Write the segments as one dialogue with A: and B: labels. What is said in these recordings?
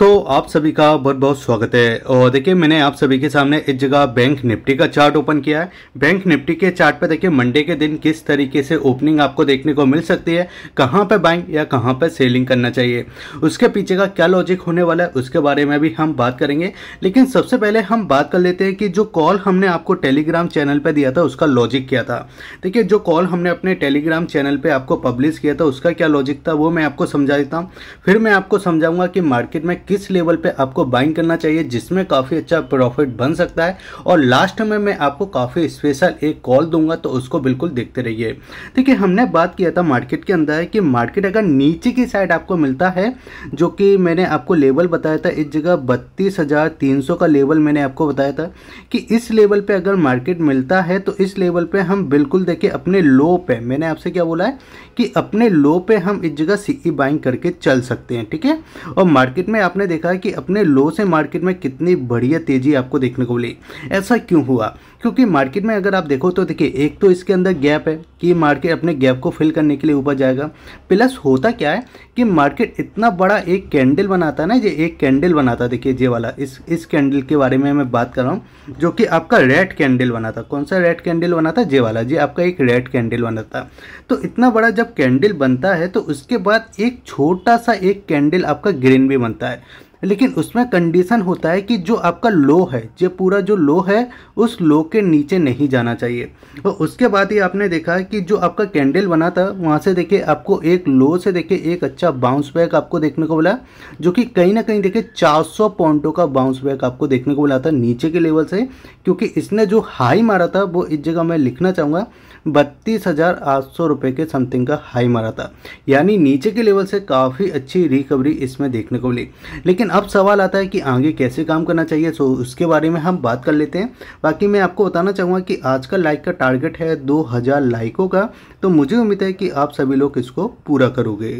A: दोस्तों आप सभी का बहुत बहुत स्वागत है और देखिए मैंने आप सभी के सामने एक जगह बैंक निफ्टी का चार्ट ओपन किया है बैंक निफ्टी के चार्ट पे देखिए मंडे के दिन किस तरीके से ओपनिंग आपको देखने को मिल सकती है कहाँ पे बाइंग या कहाँ पे सेलिंग करना चाहिए उसके पीछे का क्या लॉजिक होने वाला है उसके बारे में भी हम बात करेंगे लेकिन सबसे पहले हम बात कर लेते हैं कि जो कॉल हमने आपको टेलीग्राम चैनल पर दिया था उसका लॉजिक क्या था देखिए जो कॉल हमने अपने टेलीग्राम चैनल पर आपको पब्लिश किया था उसका क्या लॉजिक था वो मैं आपको समझा देता हूँ फिर मैं आपको समझाऊंगा कि मार्केट में किस लेवल पे आपको बाइंग करना चाहिए जिसमें काफ़ी अच्छा प्रॉफिट बन सकता है और लास्ट में मैं आपको काफ़ी स्पेशल एक कॉल दूंगा तो उसको बिल्कुल देखते रहिए ठीक है हमने बात किया था मार्केट के अंदर कि मार्केट अगर नीचे की साइड आपको मिलता है जो कि मैंने आपको लेवल बताया था इस जगह बत्तीस हज़ार तीन सौ का लेवल मैंने आपको बताया था कि इस लेवल पर अगर मार्केट मिलता है तो इस लेवल पर हम बिल्कुल देखिए अपने लो पे मैंने आपसे क्या बोला है कि अपने लो पे हम इस जगह सीई e बाइंग करके चल सकते हैं ठीक है और मार्केट में आप आपने देखा कि अपने लो से मार्केट में कितनी बढ़िया तेज़ी आपको देखने को मिली ऐसा क्यों हुआ क्योंकि मार्केट में अगर आप देखो तो देखिए एक तो इसके अंदर गैप है कि मार्केट अपने गैप को फिल करने के लिए ऊपर जाएगा प्लस होता क्या है कि मार्केट इतना बड़ा एक कैंडल बनाता है ना ये एक कैंडल बनाता देखिए ये वाला इस इस कैंडल के बारे में मैं बात कर रहा हूँ जो कि आपका रेड कैंडल बना था कौन सा रेड कैंडल बना था ये वाला जी आपका एक रेड कैंडल बना था तो इतना बड़ा जब कैंडल बनता है तो उसके बाद एक छोटा सा एक कैंडल आपका ग्रीन भी बनता है लेकिन उसमें कंडीशन होता है कि जो आपका लो है जो पूरा जो लो है उस लो के नीचे नहीं जाना चाहिए और उसके बाद ही आपने देखा कि जो आपका कैंडल बना था वहाँ से देखिए आपको एक लो से देखिए एक अच्छा बाउंस बैक आपको देखने को मिला जो कि कहीं ना कहीं देखिए 400 पॉइंटों का बाउंस बैक आपको देखने को मिला था नीचे के लेवल से क्योंकि इसने जो हाई मारा था वो इस जगह मैं लिखना चाहूँगा बत्तीस हज़ार आठ सौ रुपये के समथिंग का हाई मारा था यानी नीचे के लेवल से काफ़ी अच्छी रिकवरी इसमें देखने को मिली लेकिन लेकिन अब सवाल आता है कि आगे कैसे काम करना चाहिए सो उसके बारे में हम बात कर लेते हैं बाकी मैं आपको बताना चाहूँगा कि आज का लाइक का टारगेट है दो लाइकों का तो मुझे उम्मीद है कि आप सभी लोग इसको पूरा करोगे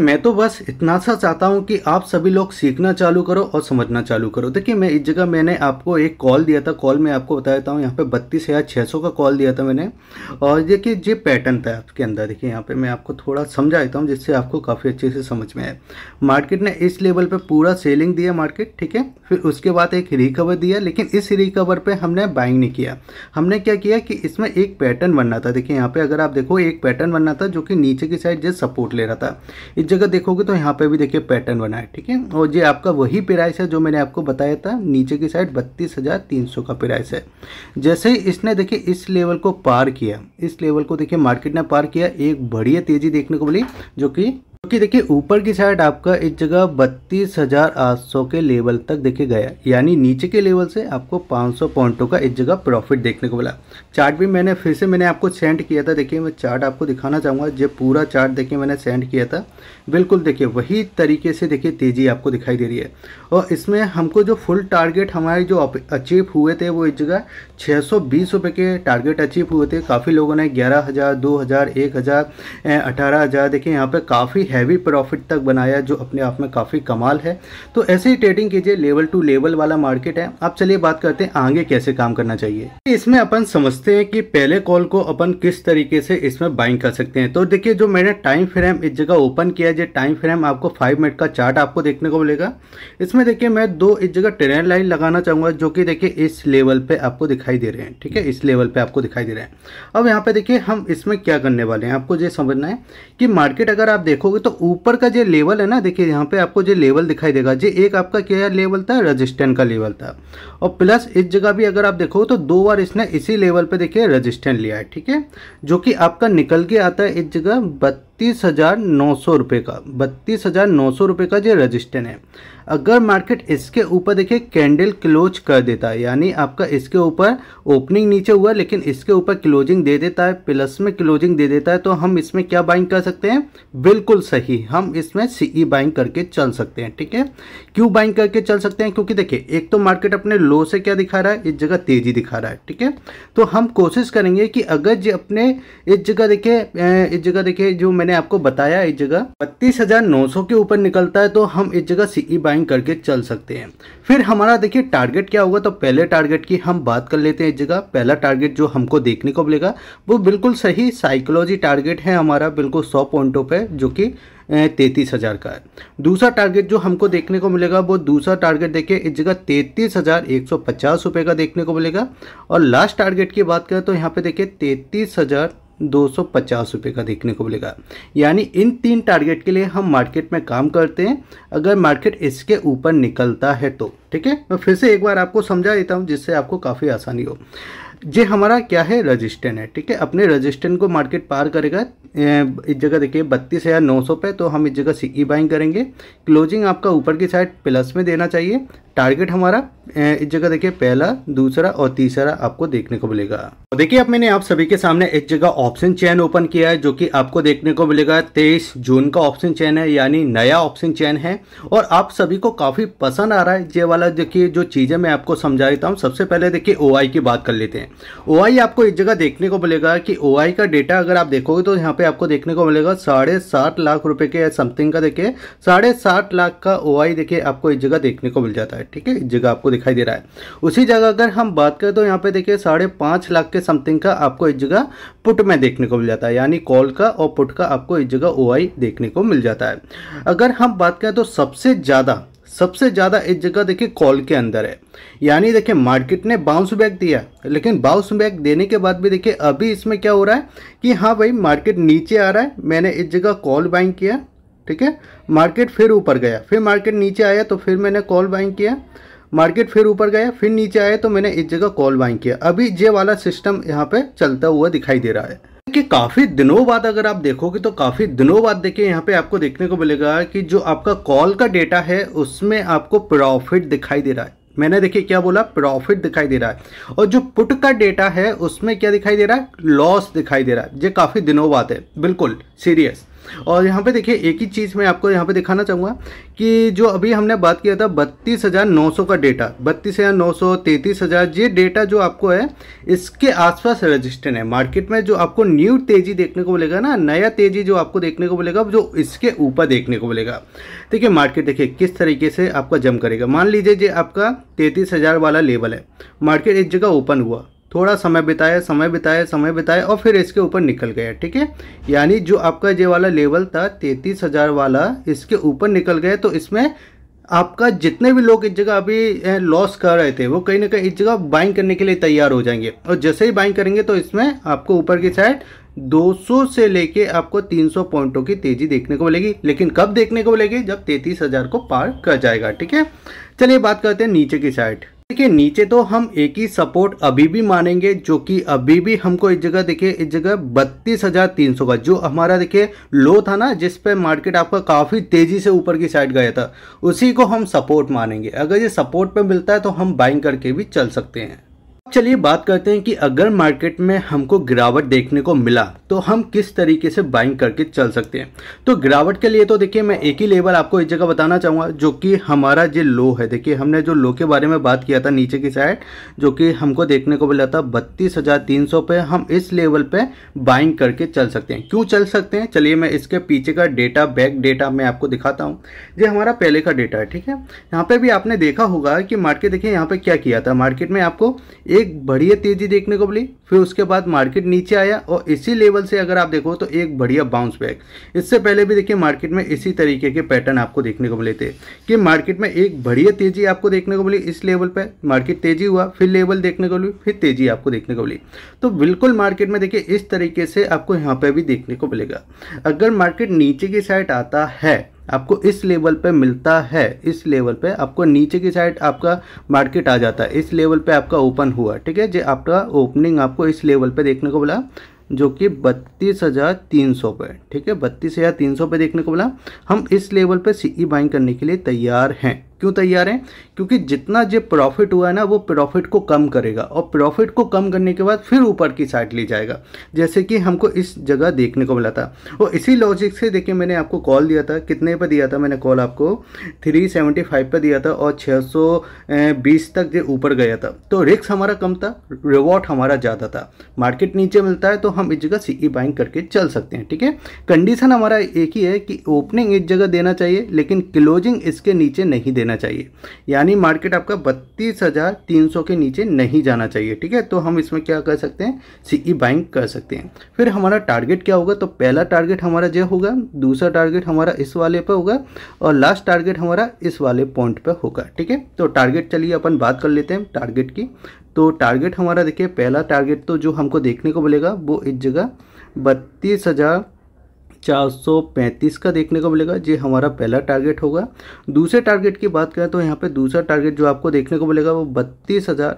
A: मैं तो बस इतना सा चाहता हूं कि आप सभी लोग सीखना चालू करो और समझना चालू करो देखिए मैं इस जगह मैंने आपको एक कॉल दिया था कॉल में आपको बता देता हूं यहां पे बत्तीस हज़ार छः सौ का कॉल दिया था मैंने और देखिए ये पैटर्न था आपके अंदर देखिए यहां पे मैं आपको थोड़ा समझा देता हूँ जिससे आपको काफ़ी अच्छे से समझ में आए मार्केट ने इस लेवल पर पूरा सेलिंग दिया मार्केट ठीक है फिर उसके बाद एक रिकवर दिया लेकिन इस रिकवर पर हमने बाइंग नहीं किया हमने क्या किया कि इसमें एक पैटर्न बनना था देखिए यहाँ पर अगर आप देखो एक पैटर्न बनना था जो कि नीचे की साइड जो सपोर्ट ले रहा था इस जगह देखोगे तो यहाँ पे भी देखिए पैटर्न बना है ठीक है और ये आपका वही प्राइस है जो मैंने आपको बताया था नीचे की साइड बत्तीस हज़ार तीन सौ का प्राइस है जैसे ही इसने देखिए इस लेवल को पार किया इस लेवल को देखिए मार्केट ने पार किया एक बढ़िया तेज़ी देखने को मिली जो कि क्योंकि देखिए ऊपर की साइड आपका एक जगह बत्तीस हजार आठ सौ के लेवल तक देखे गया यानी नीचे के लेवल से आपको 500 पॉइंटों का एक जगह प्रॉफिट देखने को मिला चार्ट भी मैंने फिर से मैंने आपको सेंड किया था देखिए मैं चार्ट आपको दिखाना चाहूँगा जो पूरा चार्ट देखिए मैंने सेंड किया था बिल्कुल देखिए वही तरीके से देखिए तेज़ी आपको दिखाई दे रही है और इसमें हमको जो फुल टारगेट हमारे जो अचीव हुए थे वो एक जगह छः सौ के टारगेट अचीव हुए थे काफ़ी लोगों ने ग्यारह हज़ार दो हज़ार एक हज़ार अठारह हज़ार देखिए यहाँ पर काफ़ी हैवी प्रॉफिट तक बनाया जो अपने आप में काफ़ी कमाल है तो ऐसे ही ट्रेडिंग कीजिए लेवल टू लेवल वाला मार्केट है अब चलिए बात करते हैं आगे कैसे काम करना चाहिए इसमें अपन समझते हैं कि पहले कॉल को अपन किस तरीके से इसमें बाइंग कर सकते हैं तो देखिए जो मैंने टाइम फ्रेम इस जगह ओपन किया जो टाइम फ्रेम आपको फाइव मिनट का चार्ट आपको देखने को मिलेगा इसमें देखिए मैं दो इस जगह ट्रेन लाइन लगाना चाहूँगा जो कि देखिए इस लेवल पे आपको दिखाई दे रहे हैं ठीक है इस लेवल पे आपको दिखाई दे रहे हैं अब यहाँ पे देखिए हम इसमें क्या करने वाले हैं आपको ये समझना है कि मार्केट अगर आप देखोगे तो ऊपर का जो लेवल है ना देखिए यहाँ पे आपको जो लेवल दिखाई देगा जो एक आपका क्या लेवल था रजिस्टेंट का लेवल था और प्लस इस जगह भी अगर आप देखो तो दो बार इसने इसी लेवल पे देखिए रजिस्टेंट लिया है ठीक है जो कि आपका निकल के आता है इस जगह बत्तीस हज़ार नौ सौ रुपये का बत्तीस हज़ार नौ सौ रुपये का जो रजिस्टर है अगर मार्केट इसके ऊपर देखिए कैंडल क्लोज कर देता है यानी आपका इसके ऊपर ओपनिंग नीचे हुआ लेकिन इसके ऊपर क्लोजिंग दे देता है प्लस में क्लोजिंग दे देता है तो हम इसमें क्या बाइंग कर सकते हैं बिल्कुल सही हम इसमें सीई बाइंग e करके चल सकते हैं ठीक है क्यों बाइंग करके चल सकते हैं क्योंकि देखिए एक तो मार्केट अपने लो से क्या दिखा रहा है इस जगह तेज़ी दिखा रहा है ठीक है तो हम कोशिश करेंगे कि अगर जो अपने इस जगह देखिए इस जगह देखिए जो मैंने मैंने आपको बताया इस जगह बत्तीस हजार नौ सौ के ऊपर निकलता है तो हम इस जगह सीई बाइंग e करके चल सकते हैं फिर हमारा देखिए टारगेट क्या होगा तो पहले टारगेट की हम बात कर लेते हैं इस जगह पहला टारगेट जो हमको देखने को मिलेगा वो बिल्कुल सही साइकोलॉजी टारगेट है हमारा बिल्कुल सौ पॉइंटों पर जो कि तैतीस हज़ार का है दूसरा टारगेट जो हमको देखने को मिलेगा वो दूसरा टारगेट देखिए इस जगह तैतीस हज़ार एक सौ पचास रुपये का देखने को मिलेगा और लास्ट टारगेट की बात करें तो यहाँ पे देखिए तैतीस हज़ार दो सौ पचास रुपये का देखने को मिलेगा यानी इन तीन टारगेट के लिए हम मार्केट में काम करते हैं अगर मार्केट इसके ऊपर निकलता है तो ठीक है मैं फिर से एक बार आपको समझा देता हूँ जिससे आपको काफ़ी आसानी हो ये हमारा क्या है रजिस्टेंट है ठीक है अपने रजिस्टेंट को मार्केट पार करेगा इस जगह देखिए बत्तीस हज़ार नौ सौ पे तो हम इस जगह सी ई बाइंग करेंगे क्लोजिंग आपका ऊपर की साइड प्लस में देना चाहिए टारगेट हमारा इस जगह देखिए पहला दूसरा और तीसरा आपको देखने को मिलेगा और देखिए अब मैंने आप सभी के सामने एक जगह ऑप्शन चैन ओपन किया है जो कि आपको देखने को मिलेगा 23 जून का ऑप्शन चैन है यानी नया ऑप्शन चैन है और आप सभी को काफ़ी पसंद आ रहा है ये वाला देखिए जो चीज़ें मैं आपको समझा देता हूँ सबसे पहले देखिए ओ की बात कर लेते हैं ओ आपको इस जगह देखने को मिलेगा कि ओ का डेटा अगर आप देखोगे तो यहाँ पे आपको देखने को मिलेगा साढ़े लाख रुपए के समथिंग का देखिए साढ़े लाख का ओ देखिए आपको इस जगह देखने को मिल जाता है है ठीक है जगह आपको दिखाई दे रहा है उसी जगह अगर हम बात करें तो यहाँ पे देखिए साढ़े पांच लाख के समथिंग का आपको इस जगह पुट में देखने को मिल जाता है यानी कॉल का और पुट का आपको इस जगह ओ देखने को मिल जाता है अगर हम बात करें तो सबसे ज़्यादा सबसे ज़्यादा इस जगह देखिए कॉल के अंदर है यानी देखिए मार्केट ने बाउंस बैक दिया लेकिन बाउंस बैक देने के बाद भी देखिए अभी इसमें क्या हो रहा है कि हाँ भाई मार्केट नीचे आ रहा है मैंने इस जगह कॉल बाइंग किया ठीक है मार्केट फिर ऊपर गया फिर मार्केट नीचे आया तो फिर मैंने कॉल बाइंग किया मार्केट फिर ऊपर गया फिर नीचे आया तो मैंने इस जगह कॉल बाइंग किया अभी ये वाला सिस्टम यहाँ पे चलता हुआ दिखाई दे रहा है कि काफ़ी दिनों बाद अगर आप देखोगे तो काफ़ी दिनों बाद देखिए यहाँ पे आपको देखने को मिलेगा कि जो आपका कॉल का डेटा है उसमें आपको प्रॉफिट दिखाई दे रहा है मैंने देखिए क्या बोला प्रॉफिट दिखाई दे रहा है और जो पुट का डेटा है उसमें क्या दिखाई दे रहा है लॉस दिखाई दे रहा है ये काफ़ी दिनों बाद है बिल्कुल सीरियस और यहाँ पे देखिए एक ही चीज़ मैं आपको यहाँ पे दिखाना चाहूँगा कि जो अभी हमने बात किया था बत्तीस हज़ार नौ सौ का डेटा बत्तीस हज़ार नौ सौ तैंतीस हज़ार ये डेटा जो आपको है इसके आसपास रजिस्टर्ड है मार्केट में जो आपको न्यू तेज़ी देखने को मिलेगा ना नया तेज़ी जो आपको देखने को मिलेगा जो इसके ऊपर देखने को मिलेगा देखिए मार्केट देखिए किस तरीके से आपका जम करेगा मान लीजिए जो आपका तैंतीस वाला लेवल है मार्केट एक जगह ओपन हुआ थोड़ा समय बिताया समय बिताया समय बिताया और फिर इसके ऊपर निकल गया ठीक है यानी जो आपका ये वाला लेवल था तैंतीस हज़ार वाला इसके ऊपर निकल गया तो इसमें आपका जितने भी लोग इस जगह अभी लॉस कर रहे थे वो कहीं ना कहीं इस जगह बाइंग करने के लिए तैयार हो जाएंगे और जैसे ही बाइंग करेंगे तो इसमें आपको ऊपर की साइड 200 से लेके आपको 300 पॉइंटों की तेजी देखने को मिलेगी लेकिन कब देखने को मिलेगी जब तैंतीस हज़ार को पार कर जाएगा ठीक है चलिए बात करते हैं नीचे की साइड देखिए नीचे तो हम एक ही सपोर्ट अभी भी मानेंगे जो कि अभी भी हमको इस जगह देखिए इस जगह बत्तीस हजार तीन सौ का जो हमारा देखिए लो था ना जिस पे मार्केट आपका काफ़ी तेज़ी से ऊपर की साइड गया था उसी को हम सपोर्ट मानेंगे अगर ये सपोर्ट पे मिलता है तो हम बाइंग करके भी चल सकते हैं चलिए बात करते हैं कि अगर मार्केट में हमको गिरावट देखने को मिला तो हम किस तरीके से बाइंग करके चल सकते हैं तो गिरावट के लिए तो देखिए मैं एक ही लेवल आपको एक जगह बताना चाहूँगा जो कि हमारा जो लो है देखिए हमने जो लो के बारे में बात किया था नीचे की साइड जो कि हमको देखने को मिला था बत्तीस हज़ार तीन सौ पे हम इस लेवल पर बाइंग करके चल सकते हैं क्यों चल सकते हैं चलिए मैं इसके पीछे का डेटा बैक डेटा मैं आपको दिखाता हूँ ये हमारा पहले का डेटा है ठीक है यहाँ पर भी आपने देखा होगा कि मार्केट देखिए यहाँ पर क्या किया था मार्केट में आपको एक एक बढ़िया तेजी देखने को मिली फिर उसके बाद मार्केट नीचे आया और इसी लेवल से अगर आप देखो तो एक बढ़िया बाउंस बैक इससे पहले भी देखिए मार्केट में इसी तरीके के पैटर्न आपको देखने को मिले थे कि मार्केट में एक बढ़िया तेजी आपको देखने को मिली इस लेवल पर मार्केट तेजी हुआ फिर लेवल देखने को मिली फिर तेजी आपको देखने को मिली तो बिल्कुल मार्केट में देखिए इस तरीके से आपको यहाँ पर भी देखने को मिलेगा अगर मार्केट नीचे की साइड आता है आपको इस लेवल पे मिलता है इस लेवल पे आपको नीचे की साइड आपका मार्केट आ जाता है इस लेवल पे आपका ओपन हुआ ठीक है जो आपका ओपनिंग आपको इस लेवल पे देखने को मिला जो कि बत्तीस हज़ार तीन सौ पे ठीक है बत्तीस हज़ार तीन सौ पे देखने को मिला हम इस लेवल पे सीई बाइंग e करने के लिए तैयार हैं क्यों तैयार हैं क्योंकि जितना जो प्रॉफिट हुआ है ना वो प्रॉफिट को कम करेगा और प्रॉफिट को कम करने के बाद फिर ऊपर की साइड ले जाएगा जैसे कि हमको इस जगह देखने को मिला था और इसी लॉजिक से देखिए मैंने आपको कॉल दिया था कितने पर दिया था मैंने कॉल आपको 375 पर दिया था और 620 तक जो ऊपर गया था तो रिक्स हमारा कम था रिवॉर्ड हमारा ज़्यादा था मार्केट नीचे मिलता है तो हम इस जगह सी ई बाइंग करके चल सकते हैं ठीक है कंडीशन हमारा एक ही है कि ओपनिंग इस जगह देना चाहिए लेकिन क्लोजिंग इसके नीचे नहीं देना लेना चाहिए यानी मार्केट आपका बत्तीस हज़ार तीन सौ के नीचे नहीं जाना चाहिए ठीक है तो हम इसमें क्या कर सकते हैं सीई बाइंग e कर सकते हैं फिर हमारा टारगेट क्या होगा तो पहला टारगेट हमारा जो होगा दूसरा टारगेट हमारा इस वाले पर होगा और लास्ट टारगेट हमारा इस वाले पॉइंट पर होगा ठीक है तो टारगेट चलिए अपन बात कर लेते हैं टारगेट की तो टारगेट हमारा देखिए पहला टारगेट तो जो हमको देखने को मिलेगा वो इस जगह बत्तीस हज़ार 435 का देखने को मिलेगा ये हमारा पहला टारगेट होगा दूसरे टारगेट की बात करें तो यहाँ पे दूसरा टारगेट जो आपको देखने को मिलेगा वो बत्तीस हज़ार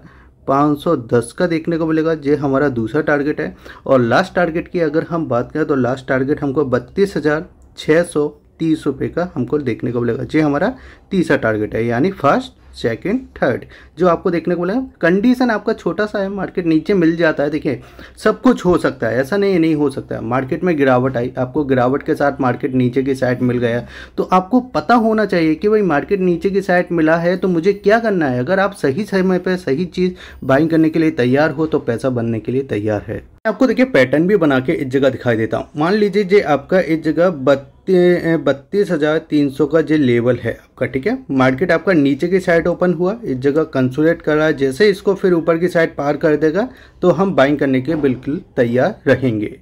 A: दस का देखने को मिलेगा ये हमारा दूसरा टारगेट है और लास्ट टारगेट की अगर हम बात करें तो लास्ट टारगेट हमको बत्तीस हज़ार छः सौ तीस रुपये का हमको देखने को मिलेगा ये हमारा तीसरा टारगेट है यानी फर्स्ट सेकंड थर्ड जो आपको देखने को मिला कंडीशन आपका छोटा सा है मार्केट नीचे मिल जाता है देखिए सब कुछ हो सकता है ऐसा नहीं नहीं हो सकता है मार्केट में गिरावट आई आपको गिरावट के साथ मार्केट नीचे की साइड मिल गया तो आपको पता होना चाहिए कि भाई मार्केट नीचे की साइड मिला है तो मुझे क्या करना है अगर आप सही समय पर सही चीज़ बाइंग करने के लिए तैयार हो तो पैसा बनने के लिए तैयार है आपको देखिए पैटर्न भी बना के इस जगह दिखाई देता हूँ मान लीजिए जे आपका इस जगह बत्तीस बत्तीस हज़ार तीन सौ का जो लेवल है आपका ठीक है मार्केट आपका नीचे की साइड ओपन हुआ इस जगह कंसुलेट कर रहा है जैसे इसको फिर ऊपर की साइड पार कर देगा तो हम बाइंग करने के बिल्कुल तैयार रहेंगे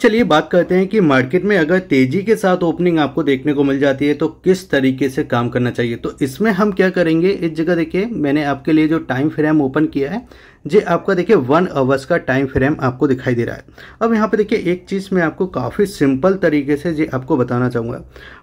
A: चलिए बात करते हैं कि मार्केट में अगर तेजी के साथ ओपनिंग आपको देखने को मिल जाती है तो किस तरीके से काम करना चाहिए तो इसमें हम क्या करेंगे इस जगह देखिए मैंने आपके लिए जो टाइम फ्रेम ओपन किया है ये आपका देखिए वन आवर्स का टाइम फ्रेम आपको दिखाई दे रहा है अब यहाँ पे देखिए एक चीज़ मैं आपको काफ़ी सिंपल तरीके से ये आपको बताना चाहूँगा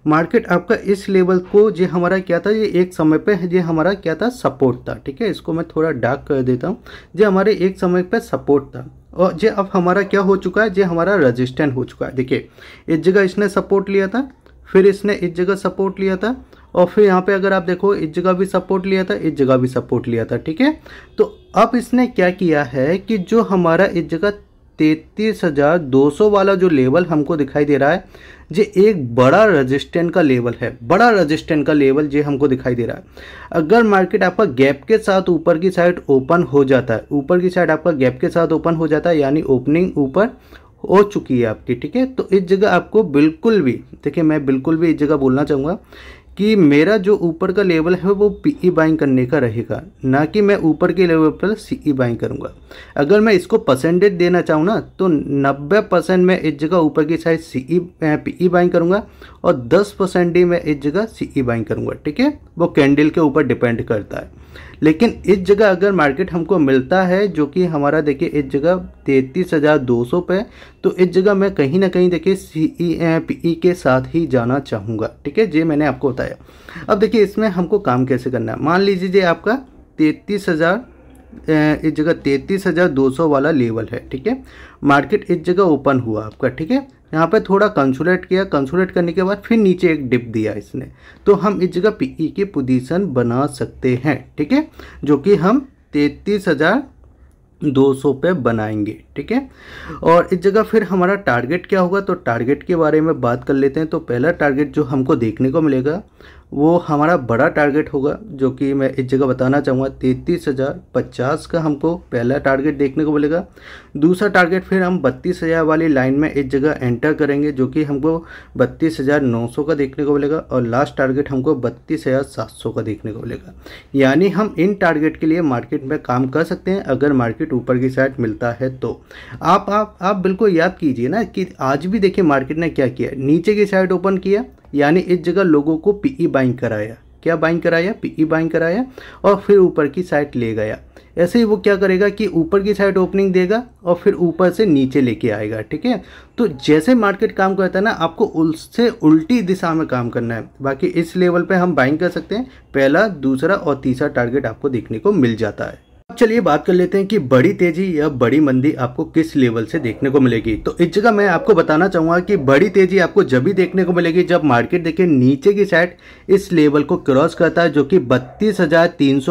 A: मार्केट आपका इस लेवल को ये हमारा क्या था ये एक समय पे ये हमारा क्या था सपोर्ट था ठीक है इसको मैं थोड़ा डार्क कर देता हूँ ये हमारे एक समय पर सपोर्ट था और ये अब हमारा क्या हो चुका है ये हमारा रजिस्टेंट हो चुका है देखिए इस जगह इसने सपोर्ट लिया था फिर इसने इस जगह सपोर्ट लिया था और फिर यहाँ पे अगर आप देखो इस जगह भी सपोर्ट लिया था इस जगह भी सपोर्ट लिया था ठीक है तो अब इसने क्या किया है कि जो हमारा इस जगह तैतीस हज़ार दो सौ वाला जो लेवल हमको दिखाई दे रहा है ये एक बड़ा रजिस्टेंट का लेवल है बड़ा रजिस्टेंट का लेवल ये हमको दिखाई दे रहा है अगर मार्केट आपका गैप के साथ ऊपर की साइड ओपन हो जाता है ऊपर की साइड आपका गैप के साथ ओपन हो जाता है यानी ओपनिंग ऊपर हो चुकी है आपकी ठीक है तो इस जगह आपको बिल्कुल भी देखिए मैं बिल्कुल भी इस जगह बोलना चाहूँगा कि मेरा जो ऊपर का लेवल है वो पीई बाइंग e करने का रहेगा ना कि मैं ऊपर के लेवल पर सीई बाइंग करूँगा अगर मैं इसको परसेंटेज देना चाहूँ ना तो 90 परसेंट मैं इस जगह ऊपर की साइड सीई पीई बाइंग करूँगा और 10 परसेंट ही मैं इस जगह सीई बाइंग करूँगा ठीक है वो कैंडल के ऊपर डिपेंड करता है लेकिन इस जगह अगर मार्केट हमको मिलता है जो कि हमारा देखिए इस जगह तैंतीस हज़ार दो सौ पे तो इस जगह मैं कहीं ना कहीं देखिए सी पी ई के साथ ही जाना चाहूँगा ठीक है जी मैंने आपको बताया अब देखिए इसमें हमको काम कैसे करना है मान लीजिए आपका तैंतीस हज़ार इस जगह तैंतीस हज़ार दो सौ वाला लेवल है ठीक है मार्केट इस जगह ओपन हुआ आपका ठीक है यहाँ पे थोड़ा कंसुलेट किया कंसुलेट करने के बाद फिर नीचे एक डिप दिया इसने तो हम इस जगह पीई e की पोजीशन बना सकते हैं ठीक है जो कि हम तैतीस हज़ार दो सौ पे बनाएंगे ठीक है और इस जगह फिर हमारा टारगेट क्या होगा तो टारगेट के बारे में बात कर लेते हैं तो पहला टारगेट जो हमको देखने को मिलेगा वो हमारा बड़ा टारगेट होगा जो कि मैं इस जगह बताना चाहूँगा तैंतीस हज़ार पचास का हमको पहला टारगेट देखने को मिलेगा दूसरा टारगेट फिर हम बत्तीस हज़ार वाली लाइन में इस जगह एंटर करेंगे जो कि हमको बत्तीस हज़ार नौ सौ का देखने को मिलेगा और लास्ट टारगेट हमको बत्तीस हज़ार सात सौ का देखने को मिलेगा यानी हम इन टारगेट के लिए मार्केट में काम कर सकते हैं अगर मार्केट ऊपर की साइड मिलता है तो आप आप आप बिल्कुल याद कीजिए ना कि आज भी देखिए मार्केट ने क्या किया नीचे की साइड ओपन किया यानी इस जगह लोगों को पीई बाइंग e कराया क्या बाइंग कराया पीई बाइंग e कराया और फिर ऊपर की साइड ले गया ऐसे ही वो क्या करेगा कि ऊपर की साइड ओपनिंग देगा और फिर ऊपर से नीचे लेके आएगा ठीक है तो जैसे मार्केट काम करता है ना आपको उससे उल्टी दिशा में काम करना है बाकी इस लेवल पे हम बाइंग कर सकते हैं पहला दूसरा और तीसरा टारगेट आपको देखने को मिल जाता है चलिए बात कर लेते हैं कि बड़ी तेजी या बड़ी मंदी आपको किस लेवल से देखने को मिलेगी तो इस जगह मैं आपको बताना चाहूंगा कि बड़ी तेजी आपको जब भी देखने को मिलेगी जब मार्केट देखिए नीचे की साइड इस लेवल को क्रॉस करता है जो कि बत्तीस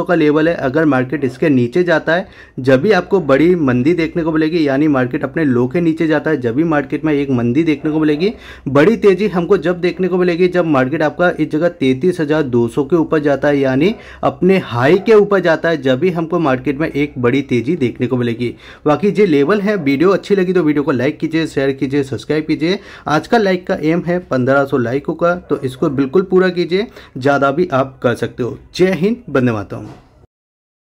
A: का लेवल है अगर मार्केट इसके नीचे जाता है जब भी आपको बड़ी मंदी देखने को मिलेगी यानी मार्केट अपने लो के नीचे जाता है जब भी मार्केट में एक मंदी देखने को मिलेगी बड़ी तेजी हमको जब देखने को मिलेगी जब मार्केट आपका इस जगह तैतीस के ऊपर जाता है यानी अपने हाई के ऊपर जाता है जब भी हमको मार्केट में एक बड़ी तेजी देखने को मिलेगी बाकी जो लेवल है वीडियो अच्छी लगी तो वीडियो को लाइक कीजिए शेयर कीजिए सब्सक्राइब कीजिए आज का लाइक का एम है सौ लाइकों का तो इसको बिल्कुल पूरा कीजिए ज़्यादा भी आप कर सकते हो जय हिंद बंदे माता हूँ